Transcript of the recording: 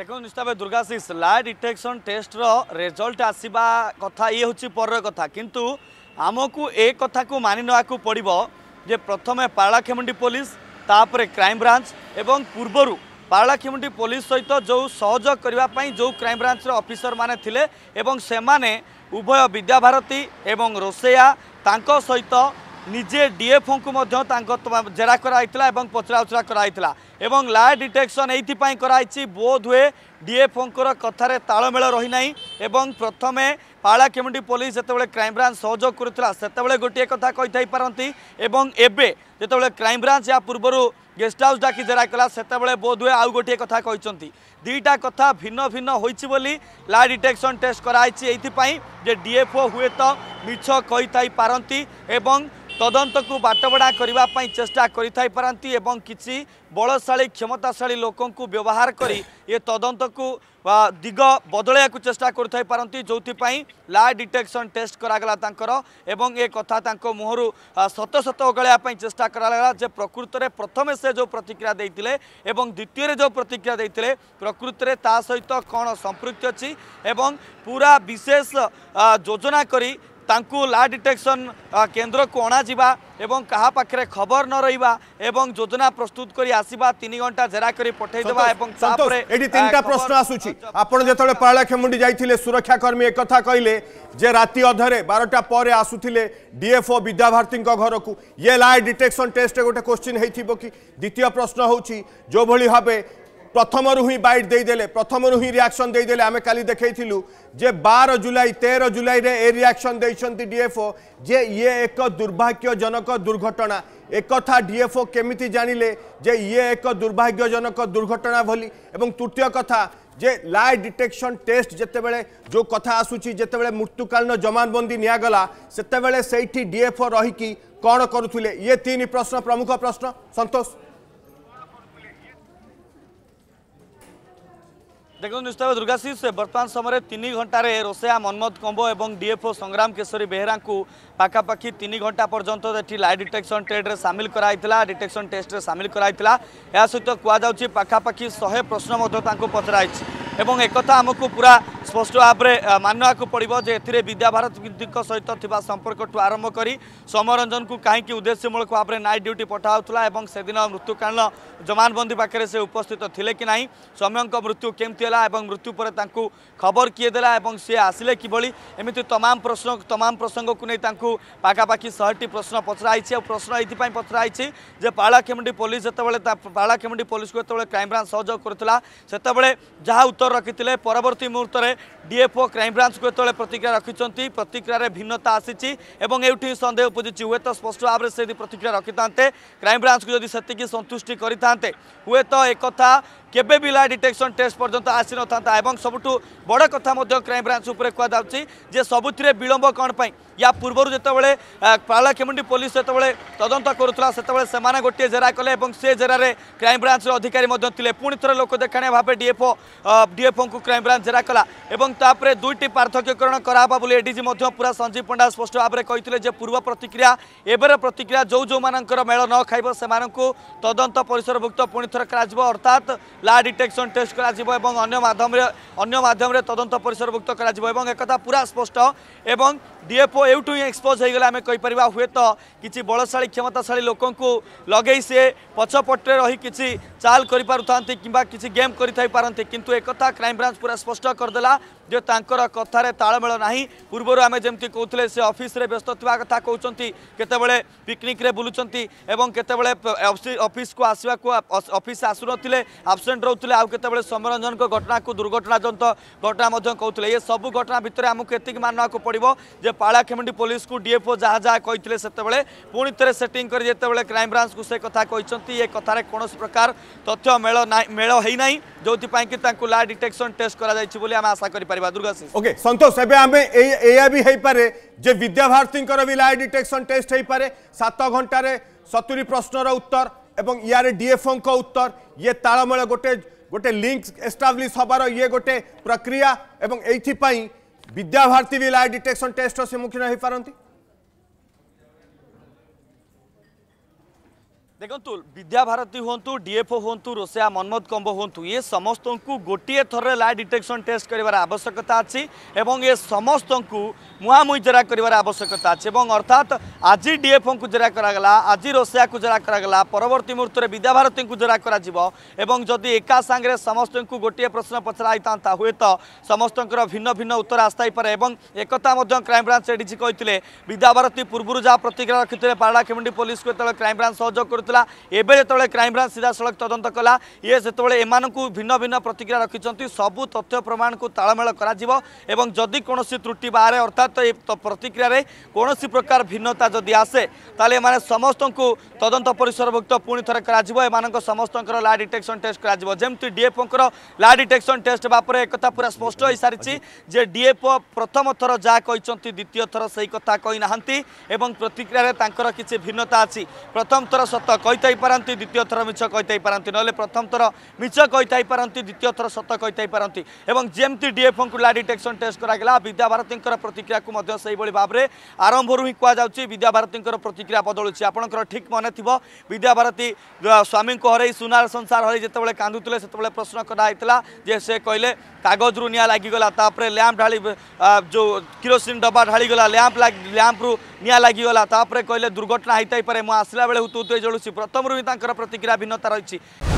ଦେଖନ୍ତୁ ନିଶ୍ଚିତ ଭାବେ ଦୁର୍ଗା ସିଂ ଲାଏ ଡିଟେକ୍ସନ୍ ଟେଷ୍ଟର ରେଜଲ୍ଟ ଆସିବା କଥା ଇଏ ହେଉଛି ପରର କଥା କିନ୍ତୁ ଆମକୁ ଏ କଥାକୁ ମାନି ନେବାକୁ ପଡ଼ିବ ଯେ ପ୍ରଥମେ ପାରଳାଖେମୁଣ୍ଡି ପୋଲିସ ତାପରେ କ୍ରାଇମବ୍ରାଞ୍ଚ ଏବଂ ପୂର୍ବରୁ ପାରଳାଖେମୁଣ୍ଡି ପୋଲିସ ସହିତ ଯେଉଁ ସହଯୋଗ କରିବା ପାଇଁ ଯେଉଁ କ୍ରାଇମବ୍ରାଞ୍ଚର ଅଫିସରମାନେ ଥିଲେ ଏବଂ ସେମାନେ ଉଭୟ ବିଦ୍ୟାଭାରତୀ ଏବଂ ରୋଷେୟା ତାଙ୍କ ସହିତ ନିଜେ ଡିଏଫ୍ଙ୍କୁ ମଧ୍ୟ ତାଙ୍କ ଜେରା କରାଯାଇଥିଲା ଏବଂ ପଚରାଉଚରା କରାଯାଇଥିଲା ଏବଂ ଲାଏ ଡିଟେକ୍ସନ୍ বোধ হুয়ে ବୋଧହୁଏ ডিএফওঙ্কর কথার তাড়মেল রহিনা এবং প্রথমে পাড়া কেমুটি পুলিশ যেতবে ক্রাইমব্রাঞ্চ সহযোগ করুলা সেতবে গোটিয়ে কথা কথাইপারতি এবং এবে যেতবে ক্রাইমব্রাঞ্চ ইয়া পূর্বর গেস্ট হাউস ডাকি জেরা কলা সেতবে হুয়ে আউ গোটিয়ে কথা কিন্তু দুইটা কথা ভিন্ন ভিন্ন হয়েছি বলে লা ডিটেকশন টেস্ট করা হয়েছে এইপাই যে ডিএফও তো মিছ কথাইপারতি এবং ତଦନ୍ତକୁ ବାଟବଡ଼ା କରିବା ପାଇଁ ଚେଷ୍ଟା କରିଥାଇପାରନ୍ତି ଏବଂ କିଛି ବଳଶାଳୀ କ୍ଷମତାଶାଳୀ ଲୋକଙ୍କୁ ବ୍ୟବହାର କରି ଏ ତଦନ୍ତକୁ ଦିଗ ବଦଳାଇବାକୁ ଚେଷ୍ଟା କରିଥାଇପାରନ୍ତି ଯେଉଁଥିପାଇଁ ଲା ଡିଟେକ୍ସନ୍ ଟେଷ୍ଟ କରାଗଲା ତାଙ୍କର ଏବଂ ଏ କଥା ତାଙ୍କ ମୁହଁରୁ ସତସତ ଓଗାଳିବା ପାଇଁ ଚେଷ୍ଟା କରାଗଲା ଯେ ପ୍ରକୃତରେ ପ୍ରଥମେ ସେ ଯେଉଁ ପ୍ରତିକ୍ରିୟା ଦେଇଥିଲେ ଏବଂ ଦ୍ୱିତୀୟରେ ଯେଉଁ ପ୍ରତିକ୍ରିୟା ଦେଇଥିଲେ ପ୍ରକୃତରେ ତା ସହିତ କ'ଣ ସମ୍ପୃକ୍ତି ଅଛି ଏବଂ ପୁରା ବିଶେଷ ଯୋଜନା କରି ତାଙ୍କୁ ଲା ଡିଟେକ୍ସନ୍ କେନ୍ଦ୍ରକୁ ଅଣାଯିବା ଏବଂ କାହା ପାଖରେ ଖବର ନ ରହିବା ଏବଂ ଯୋଜନା ପ୍ରସ୍ତୁତ କରି ଆସିବା ତିନି ଘଣ୍ଟା ଜେରା କରି ପଠାଇଦେବା ଏବଂ ତାପରେ ଏଠି ତିନିଟା ପ୍ରଶ୍ନ ଆସୁଛି ଆପଣ ଯେତେବେଳେ ପାଳାକ୍ଷମୁଣ୍ଡି ଯାଇଥିଲେ ସୁରକ୍ଷାକର୍ମୀ ଏକଥା କହିଲେ ଯେ ରାତି ଅଧରେ ବାରଟା ପରେ ଆସୁଥିଲେ ଡିଏଫ୍ଓ ବିଦ୍ୟାଭାରତୀଙ୍କ ଘରକୁ ଇଏ ଲାଏ ଡିଟେକ୍ସନ୍ ଟେଷ୍ଟରେ ଗୋଟେ କୋଶ୍ଚିନ୍ ହେଇଥିବ କି ଦ୍ୱିତୀୟ ପ୍ରଶ୍ନ ହେଉଛି ଯେଉଁଭଳି ଭାବେ প্রথমরু হি বাইট দেইদেলে প্রথমরু হি রিয়াকশন দেইদেলে আমি কালি দেখাইলু যে বার জুলাই তের জুলাইরে এ রিয়াকশন দিয়েছেন ডিএফও যে ইয়ে এক দুর্ভাগ্যজনক দুর্ঘটনা একথা ডিএফও কেমিতি জাঁলে যে ইয়ে এক দুর্ভাগ্যজনক দুর্ঘটনা ভলি এবং তৃতীয় কথা যে লাই ডিটেকশন টেস্ট যেতবে যে কথা আসুচি যেতবে মৃত্যুকালীন জমানবন্দি নিগলা সেতবে সেইটি ডিএফও রহিকি কণ করুলে ইয়ে তিন প্রশ্ন প্রমুখ প্রশ্ন সন্তোষ দেখুন নিশ্চিত ভাবে দুর্গাশিষ বর্তমান সময় তিন ঘণ্টার রোষেয়া মন্মদ কম্ব এবং ডিএফও সংগ্রাম কেশরী বেহেরা পাখাপাখি তিন ঘণ্টা পর্যন্ত এটি লাই ডিটেকশন টেস্টে সামিল করা হয়েছিল ডিটেকশন টেস্টে সামিল করা হয়েছিল এসে কুযাচ্ছে পাখাপাখি শহে প্রশ্ন পচরা হয়েছে ଏବଂ ଏକଥା ଆମକୁ ପୁରା ସ୍ପଷ୍ଟ ଭାବରେ ମାନିବାକୁ ପଡ଼ିବ ଯେ ଏଥିରେ ବିଦ୍ୟାଭାରତୀଙ୍କ ସହିତ ଥିବା ସମ୍ପର୍କଠୁ ଆରମ୍ଭ କରି ସୌମ୍ୟରଞ୍ଜନଙ୍କୁ କାହିଁକି ଉଦ୍ଦେଶ୍ୟମୂଳକ ଭାବରେ ନାଇଟ୍ ଡ୍ୟୁଟି ପଠାହଉଥିଲା ଏବଂ ସେଦିନ ମୃତ୍ୟୁକାଳୀନ ଜମାନବନ୍ଦୀ ପାଖରେ ସେ ଉପସ୍ଥିତ ଥିଲେ କି ନାହିଁ ସୌମ୍ୟଙ୍କ ମୃତ୍ୟୁ କେମିତି ହେଲା ଏବଂ ମୃତ୍ୟୁ ପରେ ତାଙ୍କୁ ଖବର କିଏ ଦେଲା ଏବଂ ସିଏ ଆସିଲେ କିଭଳି ଏମିତି ତମାମ ପ୍ରଶ୍ନ ତମାମ ପ୍ରସଙ୍ଗକୁ ନେଇ ତାଙ୍କୁ ପାଖାପାଖି ଶହେଟି ପ୍ରଶ୍ନ ପଚରା ହେଇଛି ଆଉ ପ୍ରଶ୍ନ ଏଇଥିପାଇଁ ପଚରା ହେଇଛି ଯେ ପାଳାଖେମୁଣ୍ଡି ପୋଲିସ ଯେତେବେଳେ ପାଳାଖେମୁଣ୍ଡି ପୋଲିସକୁ ଯେତେବେଳେ କ୍ରାଇମବ୍ରାଞ୍ଚ ସହଯୋଗ କରୁଥିଲା ସେତେବେଳେ ଯାହା ଉତ୍ତର ନଜର ରଖିଥିଲେ ପରବର୍ତ୍ତୀ ମୁହୂର୍ତ୍ତରେ ଡିଏଫ୍ଓ କ୍ରାଇମବ୍ରାଞ୍ଚକୁ ଯେତେବେଳେ ପ୍ରତିକ୍ରିୟା ରଖିଛନ୍ତି ପ୍ରତିକ୍ରିୟାରେ ଭିନ୍ନତା ଆସିଛି ଏବଂ ଏଇଠି ସନ୍ଦେହ ଉପୁଜିଛି ହୁଏତ ସ୍ପଷ୍ଟ ଭାବରେ ସେ ଯଦି ପ୍ରତିକ୍ରିୟା ରଖିଥାନ୍ତେ କ୍ରାଇମବ୍ରାଞ୍ଚକୁ ଯଦି ସେତିକି ସନ୍ତୁଷ୍ଟି କରିଥାନ୍ତେ ହୁଏତ ଏକଥା কেবে বি লাই ডিটেকশন টেস্ট পর্যন্ত আসি আসিনথা এবং সবুঠু বড় কথা মধ্যে ক্রাইম ব্রাঞ্চ উপরে কুযাচ্ছে যে সবুথে বিলম্ব কণ পাই ইয়া পূর্বর যেতবে পালা কমিটি পুলিশ যেতবে তদন্ত করুলা সেতবে সে গোটিয়ে জেরা কলে এবং সে জেরার ক্রাইম ব্রাঞ্চর অধিকারী মধ্যে পুঁ থ লোক দেখাণিয়া ভাবে ডিএফও ডিএফও ক্রাইম ব্রাঞ্চ জেরা কলা এবং তাপরে দুইটি পার্থক্যকরণ করা বলে এডিজি মধ্য পুরা সঞ্জীব পণ্ডা স্পষ্ট ভাবে কে যে পূর্ব প্রতিক্রিয়া এবার প্রতিক্রিয়া যে যে মেল ন খাইব সে তদন্ত পরিসরভুক্ত পুঁ থর করা অর্থাৎ লা ডিটেকশন টেস্ট করা এবং অন্য মাধ্যমে অন্য মাধ্যমে তদন্ত পরিসরভুক্ত করা এবং একথা পুরা স্পষ্ট এবং ডিএফও এউঠু হি এক্সপোজ হয়ে গেলে আমি কইপারা হুয়েত কিছু বলশালী ক্ষমতাশালী লোক লগাই সে পছপটে রহি কিছু ଚାଲ କରିପାରୁଥାନ୍ତି କିମ୍ବା କିଛି ଗେମ୍ କରିଥାଇପାରନ୍ତି କିନ୍ତୁ ଏକଥା କ୍ରାଇମବ୍ରାଞ୍ଚ ପୁରା ସ୍ପଷ୍ଟ କରିଦେଲା ଯେ ତାଙ୍କର କଥାରେ ତାଳମେଳ ନାହିଁ ପୂର୍ବରୁ ଆମେ ଯେମିତି କହୁଥିଲେ ସେ ଅଫିସରେ ବ୍ୟସ୍ତ ଥିବା କଥା କହୁଛନ୍ତି କେତେବେଳେ ପିକନିକ୍ରେ ବୁଲୁଛନ୍ତି ଏବଂ କେତେବେଳେ ଅଫିସକୁ ଆସିବାକୁ ଅଫିସ ଆସୁନଥିଲେ ଆବସେଣ୍ଟ ରହୁଥିଲେ ଆଉ କେତେବେଳେ ସୌମ୍ୟରଞ୍ଜନଙ୍କ ଘଟଣାକୁ ଦୁର୍ଘଟଣାଜନିତ ଘଟଣା ମଧ୍ୟ କହୁଥିଲେ ଏ ସବୁ ଘଟଣା ଭିତରେ ଆମକୁ ଏତିକି ମାନିବାକୁ ପଡ଼ିବ ଯେ ପାଳାଖେମୁଣ୍ଡି ପୋଲିସକୁ ଡିଏଫ୍ଓ ଯାହା ଯାହା କହିଥିଲେ ସେତେବେଳେ ପୁଣି ଥରେ ସେଟିଂ କରି ଯେତେବେଳେ କ୍ରାଇମବ୍ରାଞ୍ଚକୁ ସେ କଥା କହିଛନ୍ତି ଏ କଥାରେ କୌଣସି ପ୍ରକାର তথ্য মেল মেল হয়েনাই যেপাই কি তাঁর লা ডিটেকশন টেস্ট করা যাই বলে আমি আশা করে পারা দুর্গাশিষ ওকে সন্তোষ এবে আমি এয়া বি হইপারে যে বিদ্যাভারতীঙ্কর বি লা ডিটেকশন টেস্ট হইপারে সাত ঘণ্টার সতুরি প্রশ্নর উত্তর এবং ইয়ারে ডিএফওঙ্ক উত্তর ইয়ে তাড়মেল গোটে গোটে লিঙ্ক এস্টাবলিশ হবার ইয়ে গোটে প্রক্রিয়া এবং এইথিপাই বিদ্যাভারতী বি লা ডিটেকশন টেস্টর সম্মুখীন হইপারতি দেখন্তু বিদ্যাଭାরতী হুঁতু ডিএফও হুঁতু রোষেয়া মন্মদ কম্ব হুঁতু এ সমস্ত গোটিয়ে থরে লাই ডিটেকশন টেস্ট করার আবশ্যকতা আছে এবং এ সমস্ত মুহামুহি জেরা করার আবশ্যকতা আছে এবং অর্থাৎ আজ ডিএফও জেরা করা আজ রোষেয়া জেরা করা পরবর্তী মুহূর্তে বিদ্যাভারতী জেরা করা এবং যদি একা সাংরে সমস্ত গোটিয়ে প্রশ্ন পচরা হয়ে থাকে হুয়েত সমস্ত ভিন্ন ভিন্ন উত্তর আসিপারে এবং একথা ক্রাইমব্রাঞ্চ এডিজি কে বিদ্যাভারতী পূর্বর যা প্রতিক্রিয়া রাখি পাড়া কমিটি পুলিশকে যেত ক্রাইমব্রাঞ্চ সহযোগ করুলে ହେଉଥିଲା ଏବେ ଯେତେବେଳେ କ୍ରାଇମବ୍ରାଞ୍ଚ ସିଧାସଳଖ ତଦନ୍ତ କଲା ଇଏ ସେତେବେଳେ ଏମାନଙ୍କୁ ଭିନ୍ନ ଭିନ୍ନ ପ୍ରତିକ୍ରିୟା ରଖିଛନ୍ତି ସବୁ ତଥ୍ୟ ପ୍ରମାଣକୁ ତାଳମେଳ କରାଯିବ ଏବଂ ଯଦି କୌଣସି ତ୍ରୁଟି ବାହାରେ ଅର୍ଥାତ୍ ଏ ପ୍ରତିକ୍ରିୟାରେ କୌଣସି ପ୍ରକାର ଭିନ୍ନତା ଯଦି ଆସେ ତାହେଲେ ଏମାନେ ସମସ୍ତଙ୍କୁ ତଦନ୍ତ ପରିସରଭୁକ୍ତ ପୁଣି ଥରେ କରାଯିବ ଏମାନଙ୍କ ସମସ୍ତଙ୍କର ଲା ଡିଟେକ୍ସନ୍ ଟେଷ୍ଟ କରାଯିବ ଯେମିତି ଡିଏଫ୍ଓଙ୍କର ଲା ଡିଟେକ୍ସନ୍ ଟେଷ୍ଟ ହେବା ପରେ ଏକଥା ପୁରା ସ୍ପଷ୍ଟ ହୋଇସାରିଛି ଯେ ଡିଏଫ୍ଓ ପ୍ରଥମ ଥର ଯାହା କହିଛନ୍ତି ଦ୍ୱିତୀୟ ଥର ସେଇ କଥା କହିନାହାନ୍ତି ଏବଂ ପ୍ରତିକ୍ରିୟାରେ ତାଙ୍କର କିଛି ଭିନ୍ନତା ଅଛି ପ୍ରଥମ ଥର ସତ কইতাই কইতাইপারতি দ্বিতীয় থর মিছ কইতাই কইতাইপারতি নহলে প্রথম থর মিছ কইতাই কইতাইপারতি দ্বিতীয় থর সত কইতাই কইতাইপারতি এবং যেমতি ডিএফঙ্কু লা ডিটেকশন টেস্ট করা বিদ্যা করাগলা বিদ্যাভারতীঙ্কর প্রতিক্রিয়াকু মধ্য সেইভাবে ভাবে আরম্ভরু হি বিদ্যা বিদ্যাভারতীঙ্কর প্রতিক্রিয়া বদলুছি আপনার ঠিক মনে থিব বিদ্যাভারতী স্বামীকে হরাই সুনার সংসার হরাই যেতবে কাঁদুলে সেতবে প্রশ্ন করা হয়েছিল যে সে কহিলেন রু নিয়া লাগিগলা তাপরে ল্যাম্প ঢালি যে কিরোসিন ডবা ঢালিগলা ল্যাম্প ল্যাম্প রু নিয়া লাগিগলা তাপরে কহিলেন দুর্ঘটনা পারে মু আসলা বেড়ে হুতু হুতু জলুছি ପ୍ରଥମରୁ ହିଁ ତାଙ୍କର ପ୍ରତିକ୍ରିୟା ଭିନ୍ନତା ରହିଛି